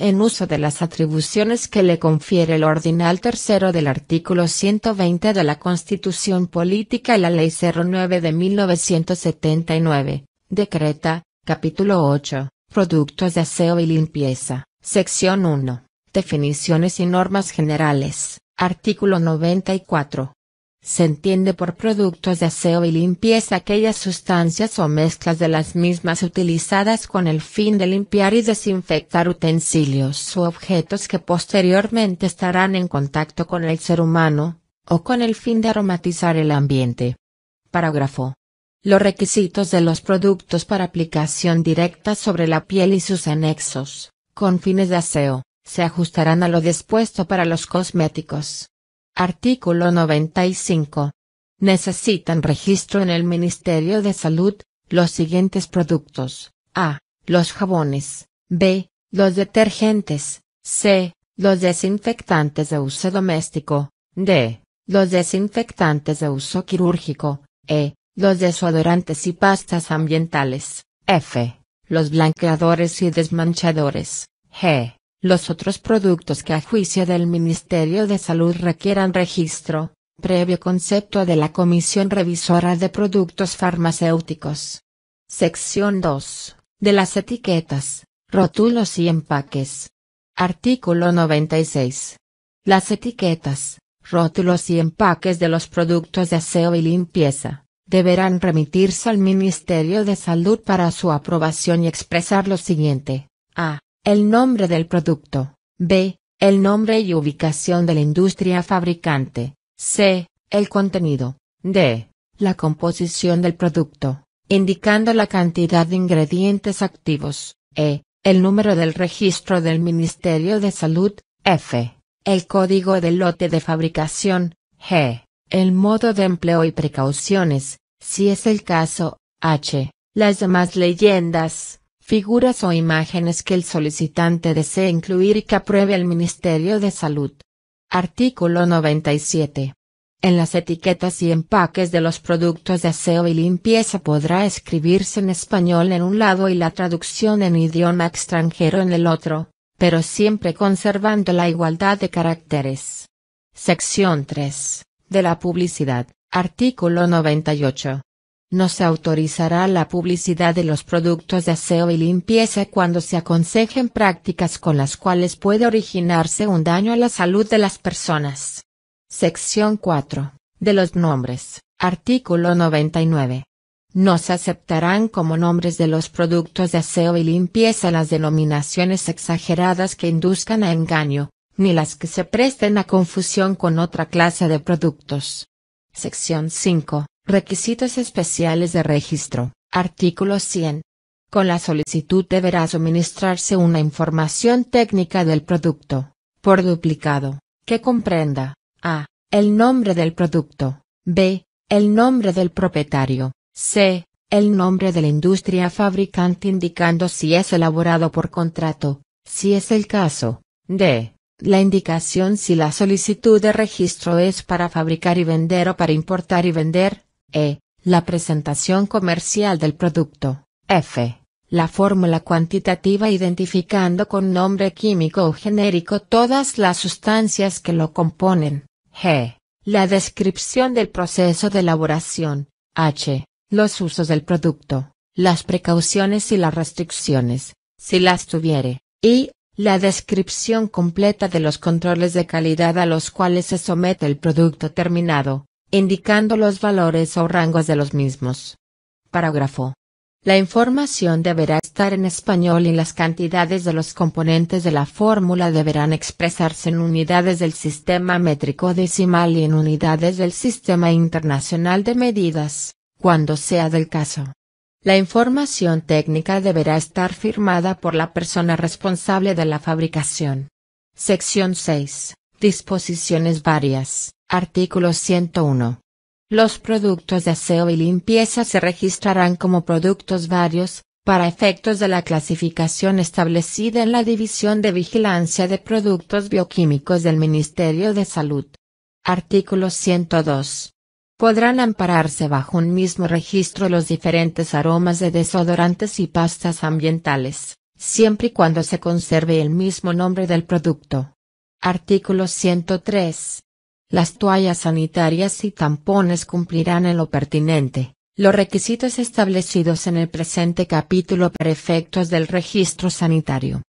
en uso de las atribuciones que le confiere el ordinal tercero del artículo 120 de la Constitución Política y la Ley 09 de 1979, decreta, capítulo 8, Productos de aseo y limpieza, sección 1, Definiciones y normas generales, artículo 94, se entiende por productos de aseo y limpieza aquellas sustancias o mezclas de las mismas utilizadas con el fin de limpiar y desinfectar utensilios o objetos que posteriormente estarán en contacto con el ser humano, o con el fin de aromatizar el ambiente. Parágrafo. Los requisitos de los productos para aplicación directa sobre la piel y sus anexos, con fines de aseo, se ajustarán a lo dispuesto para los cosméticos. Artículo 95. Necesitan registro en el Ministerio de Salud, los siguientes productos. A. Los jabones. B. Los detergentes. C. Los desinfectantes de uso doméstico. D. Los desinfectantes de uso quirúrgico. E. Los desodorantes y pastas ambientales. F. Los blanqueadores y desmanchadores. G los otros productos que a juicio del Ministerio de Salud requieran registro, previo concepto de la Comisión Revisora de Productos Farmacéuticos. Sección 2. De las etiquetas, rótulos y empaques. Artículo 96. Las etiquetas, rótulos y empaques de los productos de aseo y limpieza, deberán remitirse al Ministerio de Salud para su aprobación y expresar lo siguiente. A. El nombre del producto. B. El nombre y ubicación de la industria fabricante. C. El contenido. D. La composición del producto, indicando la cantidad de ingredientes activos. E. El número del registro del Ministerio de Salud. F. El código del lote de fabricación. G. El modo de empleo y precauciones, si es el caso. H. Las demás leyendas figuras o imágenes que el solicitante desee incluir y que apruebe el Ministerio de Salud. Artículo 97. En las etiquetas y empaques de los productos de aseo y limpieza podrá escribirse en español en un lado y la traducción en idioma extranjero en el otro, pero siempre conservando la igualdad de caracteres. Sección 3. De la publicidad. Artículo 98. No se autorizará la publicidad de los productos de aseo y limpieza cuando se aconsejen prácticas con las cuales puede originarse un daño a la salud de las personas. Sección 4. De los nombres. Artículo 99. No se aceptarán como nombres de los productos de aseo y limpieza las denominaciones exageradas que induzcan a engaño, ni las que se presten a confusión con otra clase de productos. Sección 5 Requisitos especiales de registro. Artículo 100. Con la solicitud deberá suministrarse una información técnica del producto, por duplicado, que comprenda a. el nombre del producto, b. el nombre del propietario, c. el nombre de la industria fabricante indicando si es elaborado por contrato, si es el caso, d. la indicación si la solicitud de registro es para fabricar y vender o para importar y vender, e. La presentación comercial del producto. F. La fórmula cuantitativa identificando con nombre químico o genérico todas las sustancias que lo componen. G. La descripción del proceso de elaboración. H. Los usos del producto. Las precauciones y las restricciones, si las tuviere. Y. La descripción completa de los controles de calidad a los cuales se somete el producto terminado indicando los valores o rangos de los mismos. Parágrafo. La información deberá estar en español y las cantidades de los componentes de la fórmula deberán expresarse en unidades del sistema métrico decimal y en unidades del sistema internacional de medidas, cuando sea del caso. La información técnica deberá estar firmada por la persona responsable de la fabricación. Sección 6. Disposiciones varias. Artículo 101. Los productos de aseo y limpieza se registrarán como productos varios, para efectos de la clasificación establecida en la División de Vigilancia de Productos Bioquímicos del Ministerio de Salud. Artículo 102. Podrán ampararse bajo un mismo registro los diferentes aromas de desodorantes y pastas ambientales, siempre y cuando se conserve el mismo nombre del producto. Artículo 103. Las toallas sanitarias y tampones cumplirán en lo pertinente los requisitos establecidos en el presente capítulo para efectos del registro sanitario.